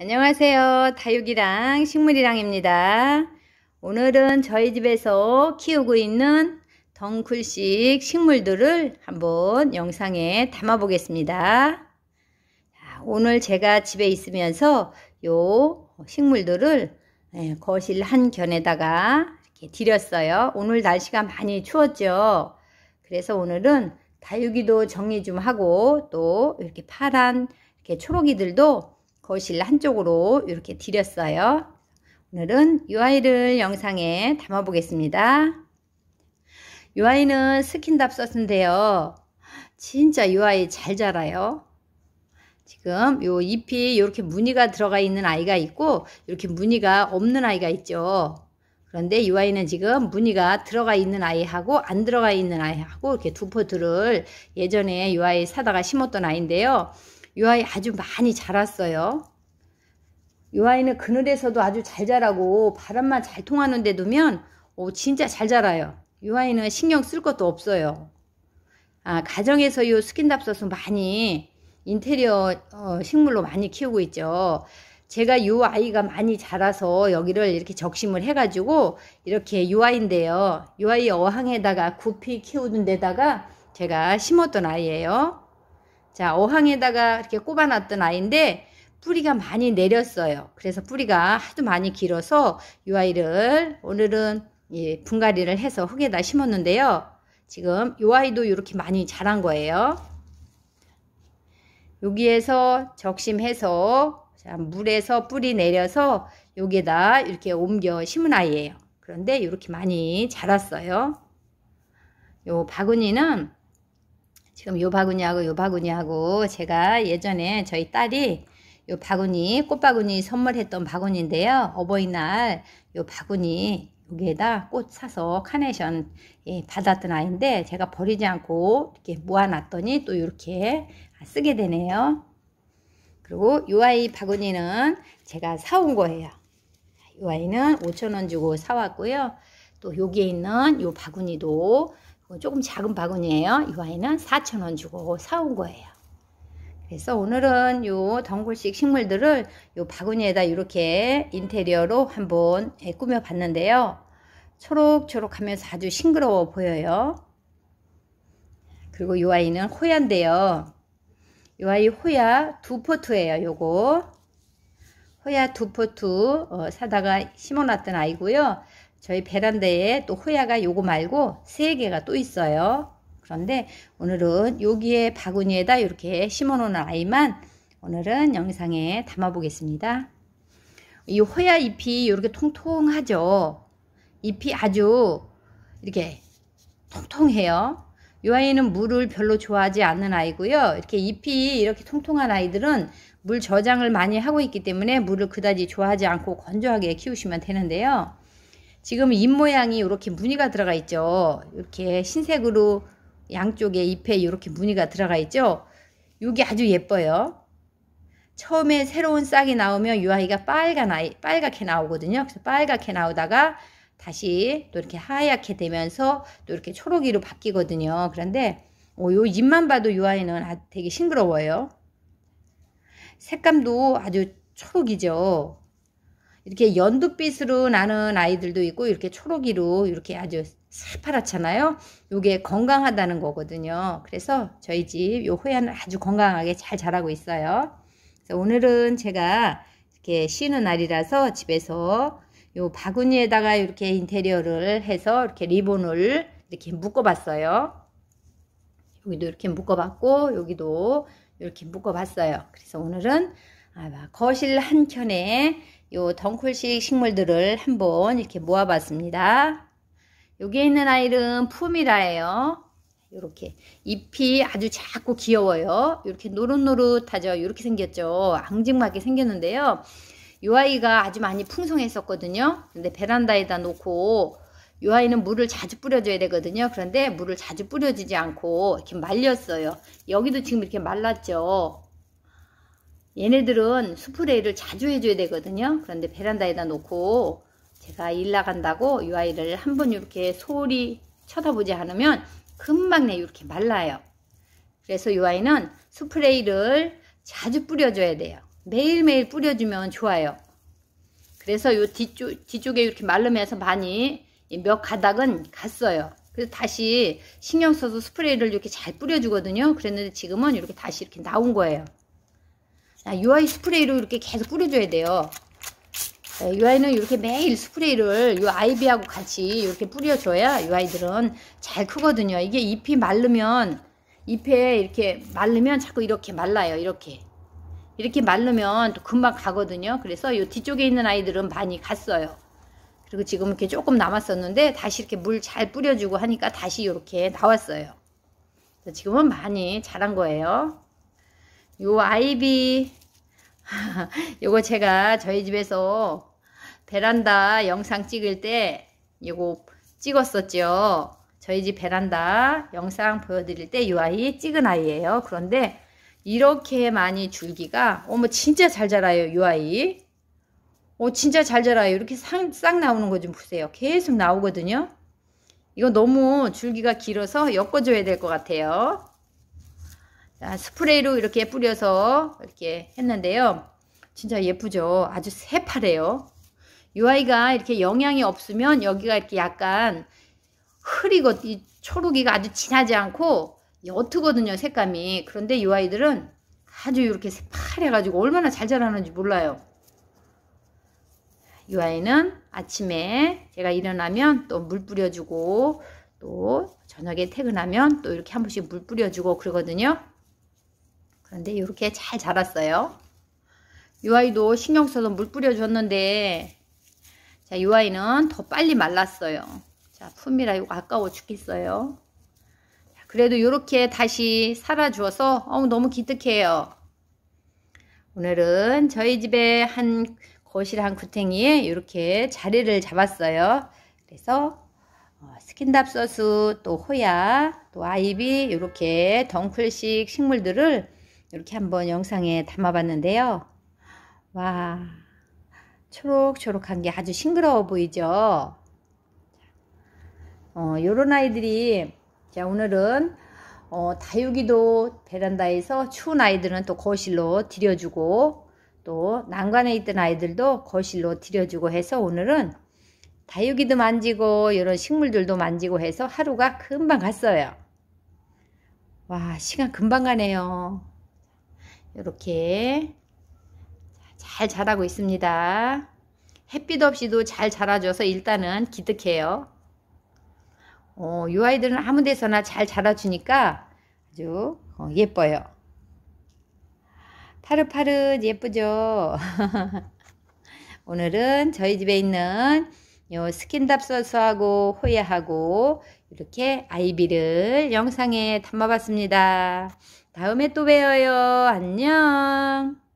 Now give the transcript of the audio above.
안녕하세요. 다육이랑 식물이랑입니다. 오늘은 저희 집에서 키우고 있는 덩쿨식 식물들을 한번 영상에 담아 보겠습니다. 오늘 제가 집에 있으면서 요 식물들을 예, 거실 한 견에다가 이렇게 들였어요. 오늘 날씨가 많이 추웠죠. 그래서 오늘은 다육이도 정리 좀 하고 또 이렇게 파란 이렇게 초록이들도 거실 한쪽으로 이렇게 디렸어요. 오늘은 이 아이를 영상에 담아 보겠습니다. 이 아이는 스킨답 썼는데요. 진짜 이 아이 잘 자라요. 지금 요 잎이 이렇게 무늬가 들어가 있는 아이가 있고 이렇게 무늬가 없는 아이가 있죠. 그런데 이 아이는 지금 무늬가 들어가 있는 아이하고 안 들어가 있는 아이하고 이렇게 두 포트를 예전에 이 아이 사다가 심었던 아이인데요. 이 아이 아주 많이 자랐어요. 이 아이는 그늘에서도 아주 잘 자라고 바람만 잘 통하는 데 두면 오, 진짜 잘 자라요. 이 아이는 신경 쓸 것도 없어요. 아, 가정에서 이스킨답서스 많이 인테리어 어, 식물로 많이 키우고 있죠. 제가 이 아이가 많이 자라서 여기를 이렇게 적심을 해가지고 이렇게 이 아이인데요. 이 아이 어항에다가 구피 키우는 데다가 제가 심었던 아이예요. 자, 어항에다가 이렇게 꼽아놨던 아이인데 뿌리가 많이 내렸어요. 그래서 뿌리가 아주 많이 길어서 이 아이를 오늘은 예, 분갈이를 해서 흙에다 심었는데요. 지금 이 아이도 이렇게 많이 자란 거예요. 여기에서 적심해서 자, 물에서 뿌리 내려서 여기에다 이렇게 옮겨 심은 아이예요. 그런데 이렇게 많이 자랐어요. 요 바구니는 지금 요 바구니하고 요 바구니하고 제가 예전에 저희 딸이 요 바구니 꽃바구니 선물했던 바구니인데요. 어버이날 요 바구니 여기에다 꽃 사서 카네이션 예, 받았던 아이인데 제가 버리지 않고 이렇게 모아놨더니 또 이렇게 쓰게 되네요. 그리고 요 아이 바구니는 제가 사온 거예요. 요 아이는 5천원 주고 사왔고요. 또 여기에 있는 요 바구니도 어, 조금 작은 바구니에요이 와인은 4,000원 주고 사온 거예요. 그래서 오늘은 요 덩굴식 식물들을 요 바구니에다 이렇게 인테리어로 한번 예, 꾸며 봤는데요. 초록초록 하면서 아주 싱그러워 보여요. 그리고 요 아이는 호야인데요. 요 아이 호야 두포트에요 요거. 호야 두 포트 어, 사다가 심어놨던 아이고요. 저희 베란다에 또 호야가 요거 말고 세 개가 또 있어요. 그런데 오늘은 여기에 바구니에다 이렇게 심어놓은 아이만 오늘은 영상에 담아보겠습니다. 이 호야 잎이 이렇게 통통하죠. 잎이 아주 이렇게 통통해요. 이 아이는 물을 별로 좋아하지 않는 아이고요. 이렇게 잎이 이렇게 통통한 아이들은 물 저장을 많이 하고 있기 때문에 물을 그다지 좋아하지 않고 건조하게 키우시면 되는데요. 지금 잎 모양이 이렇게 무늬가 들어가 있죠. 이렇게 흰색으로 양쪽에 잎에 이렇게 무늬가 들어가 있죠. 이게 아주 예뻐요. 처음에 새로운 싹이 나오면 이 아이가 빨간 아이, 빨갛게 나오거든요. 그래서 빨갛게 나오다가 다시 또 이렇게 하얗게 되면서 또 이렇게 초록이로 바뀌거든요. 그런데 어, 요 잎만 봐도 이 아이는 아, 되게 싱그러워요. 색감도 아주 초록이죠. 이렇게 연두빛으로 나는 아이들도 있고 이렇게 초록이로 이렇게 아주 살파랗잖아요이게 건강하다는 거거든요. 그래서 저희 집 요 호야는 아주 건강하게 잘 자라고 있어요. 그래서 오늘은 제가 이렇게 쉬는 날이라서 집에서 요 바구니에다가 이렇게 인테리어를 해서 이렇게 리본을 이렇게 묶어봤어요. 여기도 이렇게 묶어봤고 여기도 이렇게 묶어봤어요. 그래서 오늘은 아, 거실 한켠에 요 덩쿨식 식물들을 한번 이렇게 모아봤습니다. 여기에 있는 아이는 품이라예요. 이렇게 잎이 아주 작고 귀여워요. 이렇게 노릇노릇하죠. 이렇게 생겼죠. 앙증맞게 생겼는데요. 이 아이가 아주 많이 풍성했었거든요. 근데 베란다에다 놓고 이 아이는 물을 자주 뿌려줘야 되거든요. 그런데 물을 자주 뿌려주지 않고 이렇게 말렸어요. 여기도 지금 이렇게 말랐죠. 얘네들은 스프레이를 자주 해줘야 되거든요. 그런데 베란다에다 놓고 제가 일 나간다고 이 아이를 한번 이렇게 소리 쳐다보지 않으면 금방 내 이렇게 말라요. 그래서 이 아이는 스프레이를 자주 뿌려줘야 돼요. 매일매일 뿌려주면 좋아요. 그래서 이 뒤쪽, 뒤쪽에 이렇게 말르면서 많이 몇 가닥은 갔어요. 그래서 다시 신경 써서 스프레이를 이렇게 잘 뿌려주거든요. 그랬는데 지금은 이렇게 다시 이렇게 나온 거예요. 자, UI 스프레이로 이렇게 계속 뿌려줘야 돼요. 네, UI는 이렇게 매일 스프레이를 요 아이비하고 같이 이렇게 뿌려줘야 UI들은 잘 크거든요. 이게 잎이 마르면 잎에 이렇게 마르면 자꾸 이렇게 말라요. 이렇게 이렇게 마르면 또 금방 가거든요. 그래서 요 뒤쪽에 있는 아이들은 많이 갔어요. 그리고 지금 이렇게 조금 남았었는데 다시 이렇게 물 잘 뿌려주고 하니까 다시 이렇게 나왔어요. 지금은 많이 자란 거예요. 요 아이비 요거 제가 저희 집에서 베란다 영상 찍을 때 요거 찍었었죠 저희 집 베란다 영상 보여드릴 때 요 아이 찍은 아이예요 그런데 이렇게 많이 줄기가 어머 진짜 잘 자라요 요 아이 어 진짜 잘 자라요 이렇게 상, 싹 나오는 거 좀 보세요 계속 나오거든요 이거 너무 줄기가 길어서 엮어줘야 될 것 같아요 자, 스프레이로 이렇게 뿌려서 이렇게 했는데요. 진짜 예쁘죠? 아주 새파래요. 이 아이가 이렇게 영양이 없으면 여기가 이렇게 약간 흐리고 이 초록이가 아주 진하지 않고 옅거든요 색감이 그런데 이 아이들은 아주 이렇게 새파래가지고 얼마나 잘 자라는지 몰라요 이 아이는 아침에 제가 일어나면 또 물 뿌려주고 또 저녁에 퇴근하면 또 이렇게 한 번씩 물 뿌려주고 그러거든요 그런데 이렇게 잘 자랐어요. 이 아이도 신경 써서 물 뿌려줬는데 자, 이 아이는 더 빨리 말랐어요. 자, 품이라 이거 아까워 죽겠어요. 자, 그래도 이렇게 다시 살아주어서 어우 너무 기특해요. 오늘은 저희 집에 한 거실 한 구탱이에 이렇게 자리를 잡았어요. 그래서 어, 스킨답서스또 호야 또 아이비 이렇게 덩클식 식물들을 이렇게 한번 영상에 담아봤는데요. 와 초록초록한 게 아주 싱그러워 보이죠? 어, 요런 아이들이 자 오늘은 어, 다육이도 베란다에서 추운 아이들은 또 거실로 들여주고 또 난간에 있던 아이들도 거실로 들여주고 해서 오늘은 다육이도 만지고 이런 식물들도 만지고 해서 하루가 금방 갔어요. 와 시간 금방 가네요. 이렇게 잘 자라고 있습니다. 햇빛 없이도 잘 자라줘서 일단은 기특해요. 어, 이 아이들은 아무 데서나 잘 자라주니까 아주 어, 예뻐요. 파릇파릇 예쁘죠? 오늘은 저희 집에 있는 요스킨답서스하고 호야하고 이렇게 아이비를 영상에 담아봤습니다. 다음에 또 봬요. 안녕.